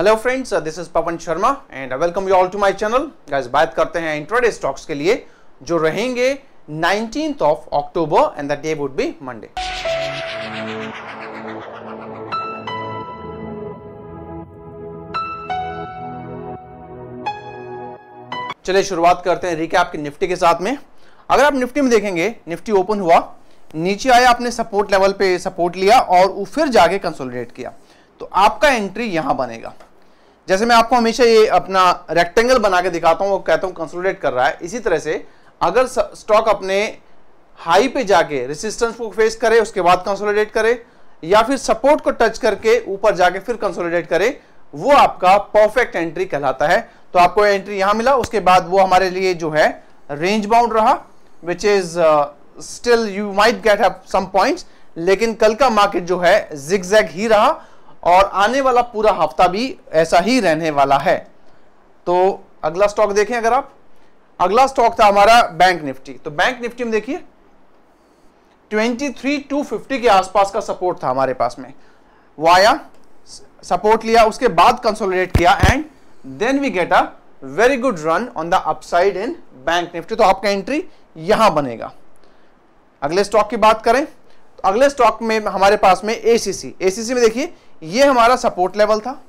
Hello friends this is Pawan Sharma and welcome you all to my channel guys बात करते हैं intraday stocks के लिए जो रहेंगे nineteen of October and the day would be Monday चलिए शुरुआत करते हैं रिकैप के निफ्टी के साथ में अगर आप निफ्टी में देखेंगे निफ्टी ओपन हुआ नीचे आया आपने सपोर्ट लेवल पे सपोर्ट लिया और फिर जाके कंसोलिडेट किया तो आपका एंट्री यहां बनेगा जैसे मैं आपको हमेशा ये अपना रेक्टेंगल बना के दिखाता हूँ वो कहता हूँ कंसोलिडेट कर रहा है इसी तरह से अगर स्टॉक अपने हाई पे जाके रेसिस्टेंस को फेस करे उसके बाद कंसोलिडेट करे या फिर सपोर्ट को टच करके ऊपर जाके फिर कंसोलिडेट करे वो आपका परफेक्ट एंट्री कहलाता है तो आपको एंट्री यहां मिला उसके बाद वो हमारे लिए जो है रेंज बाउंड रहा which is still you might get up some points लेकिन कल का मार्केट जो है जिगजैग ही रहा और आने वाला पूरा हफ्ता भी ऐसा ही रहने वाला है तो अगला स्टॉक देखें अगर आप अगला स्टॉक था हमारा बैंक निफ्टी तो बैंक निफ्टी में देखिए 23,250 के आसपास का सपोर्ट था हमारे पास में वाया सपोर्ट लिया उसके बाद कंसोलिडेट किया and then we get a very good run on the upside in bank Nifty तो आपका एंट्री यहां बनेगा अगले स्टॉक की बात करें तो अगले स्टॉक में हमारे पास में एसीसी एसीसी में देखिए ये हमारा सपोर्ट लेवल था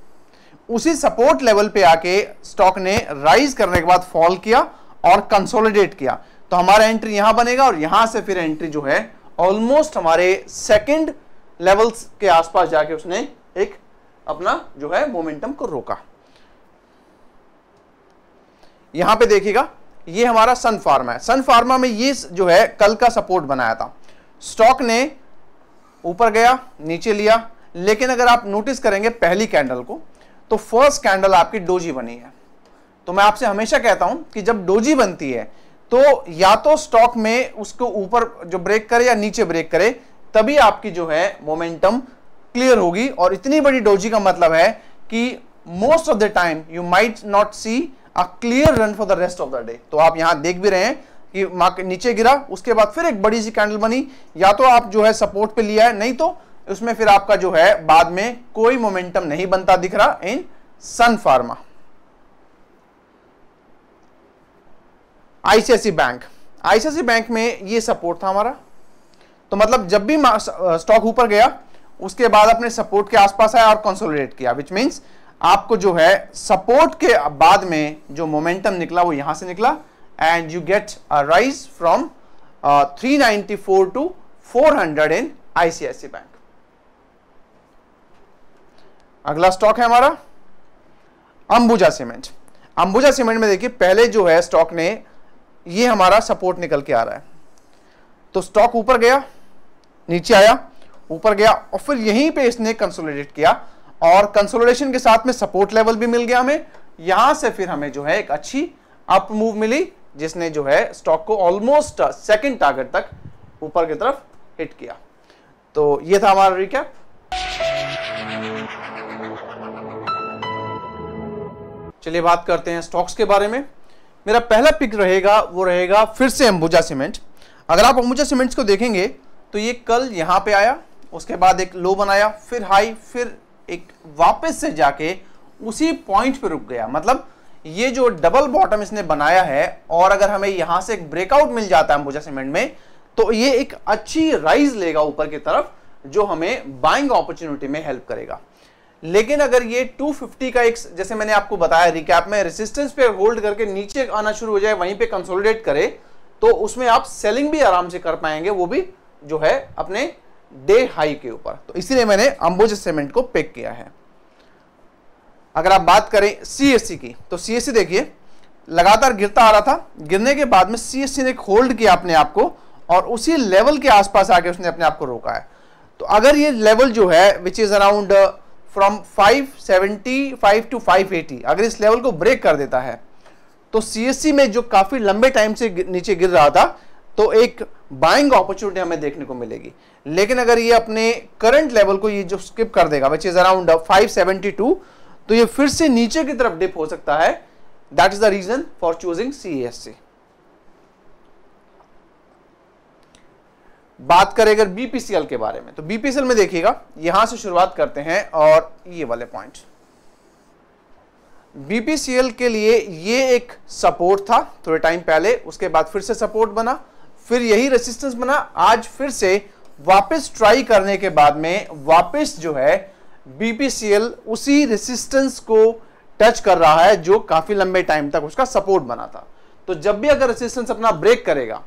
उसी सपोर्ट लेवल पे आके स्टॉक ने राइज करने के बाद फॉल किया और कंसोलिडेट किया तो हमारा एंट्री यहां बनेगा और यहां से फिर एंट्री जो है ऑलमोस्ट हमारे सेकंड लेवल्स के आसपास जाके उसने एक अपना जो है मोमेंटम को रोका यहां पे देखिएगा ये हमारा सन फार्मा है सन फार्मा में ये जो है कल का सपोर्ट बनाया था स्टॉक ने ऊपर गया नीचे लिया लेकिन अगर आप नोटिस करेंगे पहली कैंडल को तो फर्स्ट कैंडल आपकी डोजी बनी है तो मैं आपसे हमेशा कहता हूं कि जब डोजी बनती है तो या तो स्टॉक में उसको ऊपर जो ब्रेक करे या नीचे ब्रेक करे तभी आपकी जो है मोमेंटम क्लियर होगी और इतनी बड़ी डोजी का मतलब है कि most of the time you might not see a clear run for the rest of the day तो आप यहां देख भी रहे हैं मार्केट नीचे गिरा उसके बाद फिर एक बड़ी सी कैंडल बनी या तो आप जो है सपोर्ट पे लिया है नहीं तो उसमें फिर आपका जो है बाद में कोई मोमेंटम नहीं बनता दिख रहा in Sun Pharma ICICI bank ICICI bank में ये सपोर्ट था हमारा तो मतलब जब भी स्टॉक ऊपर गया उसके बाद अपने सपोर्ट के आसपास आया और कंसोलिडेट किया विच मीन्स आपको जो है सपोर्ट के बाद में जो मोमेंटम निकला वो यहां से निकला and you get a rise from uh, 394 to 400 in ICICI bank अगला स्टॉक है हमारा अंबुजा सीमेंट अंबुजा सीमेंट में देखिए पहले जो है स्टॉक ने ये हमारा सपोर्ट निकल के आ रहा है तो स्टॉक ऊपर गया नीचे आया ऊपर गया और फिर यहीं पे इसने कंसोलिडेट किया और कंसोलिडेशन के साथ में सपोर्ट लेवल भी मिल गया हमें यहां से फिर हमें जो है एक अच्छी अप मूव मिली जिसने जो है स्टॉक को ऑलमोस्ट सेकेंड टारगेट तक ऊपर की तरफ हिट किया तो ये था हमारा रिकैप चलिए बात करते हैं स्टॉक्स के बारे में मेरा पहला पिक रहेगा वो रहेगा फिर से अंबुजा सीमेंट अगर आप अंबुजा सीमेंट्स को देखेंगे तो ये कल यहाँ पे आया उसके बाद एक लो बनाया फिर हाई फिर एक वापस से जाके उसी पॉइंट पे रुक गया मतलब ये जो डबल बॉटम इसने बनाया है और अगर हमें यहां से एक ब्रेकआउट मिल जाता है अंबुजा सीमेंट में तो ये एक अच्छी राइज लेगा ऊपर की तरफ जो हमें बाइंग अपॉर्चुनिटी में हेल्प करेगा लेकिन अगर ये 250 का एक जैसे मैंने आपको बताया रिकैप में रेसिस्टेंस पे होल्ड करके नीचे आना शुरू हो जाए वहीं पे कंसोलिडेट करे तो उसमें आप सेलिंग भी आराम से कर पाएंगे वो भी जो है अपने डे हाई के ऊपर तो इसीलिए मैंने अंबुजा सीमेंट को पिक किया है अगर आप बात करें सी की तो सी देखिए लगातार गिरता आ रहा था गिरने के बाद में सी ने एक होल्ड किया अपने आप को और उसी लेवल के आसपास आके उसने अपने आप को रोका है तो अगर ये लेवल जो है which is around from 575 to 580 अगर इस लेवल को ब्रेक कर देता है तो सी में जो काफ़ी लंबे टाइम से नीचे गिर रहा था तो एक बाइंग अपॉर्चुनिटी हमें देखने को मिलेगी लेकिन अगर ये अपने करंट लेवल को ये जो स्किप कर देगा विच इज़ अराउंड टू तो ये फिर से नीचे की तरफ डिप हो सकता है that is the reason for choosing सी बात करें अगर बीपीसीएल के बारे में तो बीपीसीएल में देखिएगा यहां से शुरुआत करते हैं और ये वाले पॉइंट बीपीसीएल के लिए ये एक सपोर्ट था थोड़े टाइम पहले उसके बाद फिर से सपोर्ट बना फिर यही रेसिस्टेंस बना आज फिर से वापस ट्राई करने के बाद में वापस जो है बीपीसीएल उसी रेसिस्टेंस को टच कर रहा है जो काफी लंबे टाइम तक उसका सपोर्ट बना था तो जब भी अगर रेसिस्टेंस अपना ब्रेक करेगा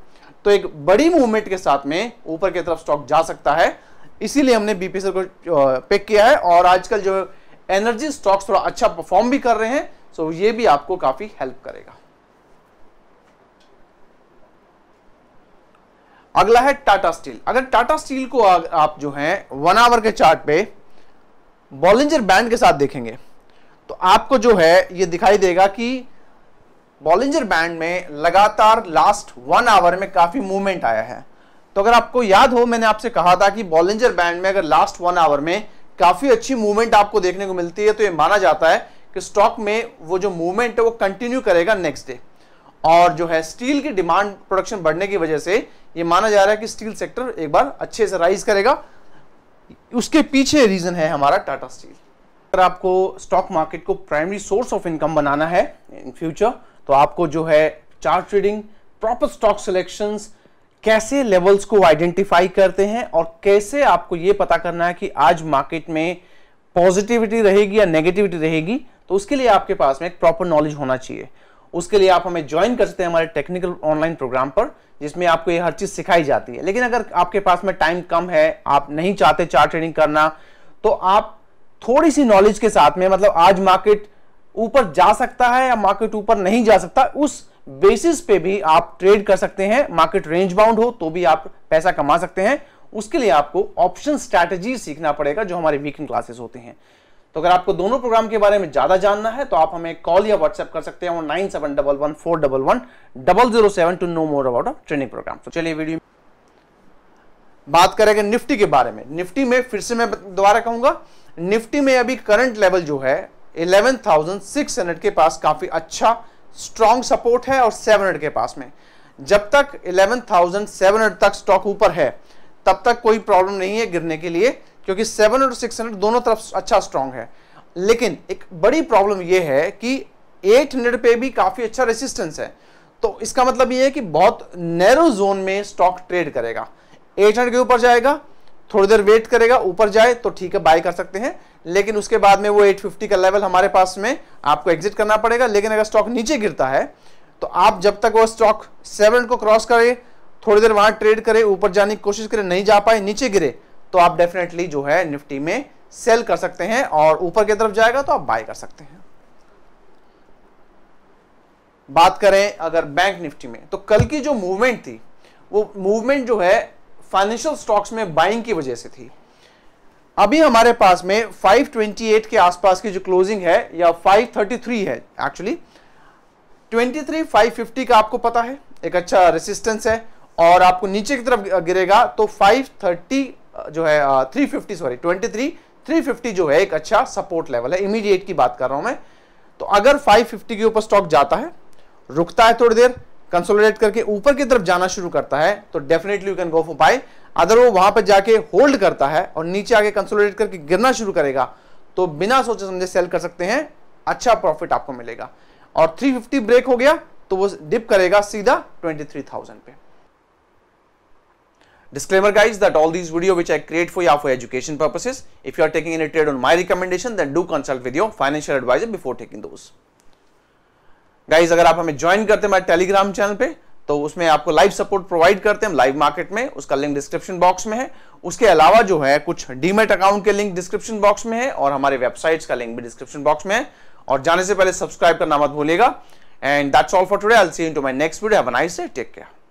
तो एक बड़ी मूवमेंट के साथ में ऊपर की तरफ स्टॉक जा सकता है इसीलिए हमने बीपीसीएल को पिक किया है और आजकल जो एनर्जी स्टॉक्स थोड़ा अच्छा परफॉर्म भी कर रहे हैं सो ये भी आपको काफी हेल्प करेगा अगला है टाटा स्टील अगर टाटा स्टील को आप जो है वन आवर के चार्ट पे बॉलिंजर बैंड के साथ देखेंगे तो आपको जो है ये दिखाई देगा कि बॉलिंजर बैंड में लगातार लास्ट वन आवर में काफ़ी मूवमेंट आया है तो अगर आपको याद हो मैंने आपसे कहा था कि बॉलिंजर बैंड में अगर लास्ट वन आवर में काफ़ी अच्छी मूवमेंट आपको देखने को मिलती है तो ये माना जाता है कि स्टॉक में वो जो मूवमेंट है वो कंटिन्यू करेगा नेक्स्ट डे और जो है स्टील की डिमांड प्रोडक्शन बढ़ने की वजह से ये माना जा रहा है कि स्टील सेक्टर एक बार अच्छे से राइज करेगा उसके पीछे रीजन है हमारा टाटा स्टील अगर आपको स्टॉक मार्केट को प्राइमरी सोर्स ऑफ इनकम बनाना है इन फ्यूचर तो आपको जो है chart trading proper stock selection कैसे लेवल्स को आइडेंटिफाई करते हैं और कैसे आपको ये पता करना है कि आज मार्केट में पॉजिटिविटी रहेगी या नेगेटिविटी रहेगी तो उसके लिए आपके पास में एक प्रॉपर नॉलेज होना चाहिए उसके लिए आप हमें ज्वाइन कर सकते हैं हमारे टेक्निकल ऑनलाइन प्रोग्राम पर जिसमें आपको ये हर चीज़ सिखाई जाती है लेकिन अगर आपके पास में टाइम कम है आप नहीं चाहते चार्ट ट्रेडिंग करना तो आप थोड़ी सी नॉलेज के साथ में मतलब आज मार्केट ऊपर जा सकता है या मार्केट ऊपर नहीं जा सकता उस बेसिस पे भी आप ट्रेड कर सकते हैं मार्केट रेंज बाउंड हो तो भी आप पैसा कमा सकते हैं उसके लिए आपको ऑप्शन स्ट्रैटेजी सीखना पड़ेगा जो हमारे वीकेंड क्लासेस होते हैं तो अगर आपको दोनों प्रोग्राम के बारे में ज्यादा जानना है तो आप हमें कॉल या व्हाट्सएप कर सकते हैं nine seven double one four double one double zero seven to know more about training program तो चलिए वीडियो बात करेंगे निफ्टी के बारे में निफ्टी में फिर से मैं दोबारा कहूंगा निफ्टी में अभी करंट लेवल जो है इलेवन के पास काफी अच्छा स्ट्रांग सपोर्ट है और सेवन के पास में जब तक इलेवन तक स्टॉक ऊपर है तब तक कोई प्रॉब्लम नहीं है गिरने के लिए क्योंकि 700 और 600 दोनों तरफ अच्छा स्ट्रांग है लेकिन एक बड़ी प्रॉब्लम यह है कि 800 पे भी काफ़ी अच्छा रेसिस्टेंस है तो इसका मतलब यह है कि बहुत नैरो जोन में स्टॉक ट्रेड करेगा 800 के ऊपर जाएगा थोड़ी देर वेट करेगा ऊपर जाए तो ठीक है बाय कर सकते हैं लेकिन उसके बाद में वो 850 का लेवल हमारे पास में आपको एग्जिट करना पड़ेगा लेकिन अगर स्टॉक नीचे गिरता है तो आप जब तक वो स्टॉक सेवन को क्रॉस करे थोड़ी देर वहां ट्रेड करे ऊपर जाने की कोशिश करे नहीं जा पाए नीचे गिरे तो आप डेफिनेटली जो है निफ्टी में सेल कर सकते हैं और ऊपर की तरफ जाएगा तो आप बाय कर सकते हैं बात करें अगर बैंक निफ्टी में तो कल की जो मूवमेंट थी वो मूवमेंट जो है फाइनेंशियल स्टॉक्स में बाइंग की वजह से थी अभी हमारे पास में 528 के आसपास की जो क्लोजिंग है या 533 है एक्चुअली 23 550 का आपको पता है एक अच्छा रेसिस्टेंस है और आपको नीचे की तरफ गिरेगा तो जो है three fifty sorry twenty three three fifty जो है एक अच्छा सपोर्ट लेवल है इमीडिएट की बात कर रहा हूं मैं तो अगर फाइव फिफ्टी के ऊपर स्टॉक जाता है रुकता है थोड़ी देर कंसोलिडेट करके ऊपर की तरफ जाना शुरू करता है तो definitely you can go for buy अगर वो वहां पर जाके होल्ड करता है और नीचे आगे कंसोलिडेट करके गिरना शुरू करेगा तो बिना सोचे समझे सेल कर सकते हैं अच्छा प्रॉफिट आपको मिलेगा और 350 ब्रेक हो गया तो वो डिप करेगा सीधा 23,000 पे Disclaimer guys that all these video which I create for you are for education purposes. If you are taking any trade on my recommendation then do consult with your financial advisor before taking those. Guys अगर आप हमें join करते हैं हमारे Telegram channel पे तो उसमें आपको लाइव सपोर्ट प्रोवाइड करते हैं लाइव मार्केट में उसका लिंक डिस्क्रिप्शन बॉक्स में है उसके अलावा जो है कुछ डीमेट अकाउंट के लिंक डिस्क्रिप्शन बॉक्स में है और हमारे वेबसाइट्स का लिंक भी डिस्क्रिप्शन बॉक्स में है और जाने से पहले सब्सक्राइब करना मत भूलिएगा and that's all for today I see you to my next video have a nice day take care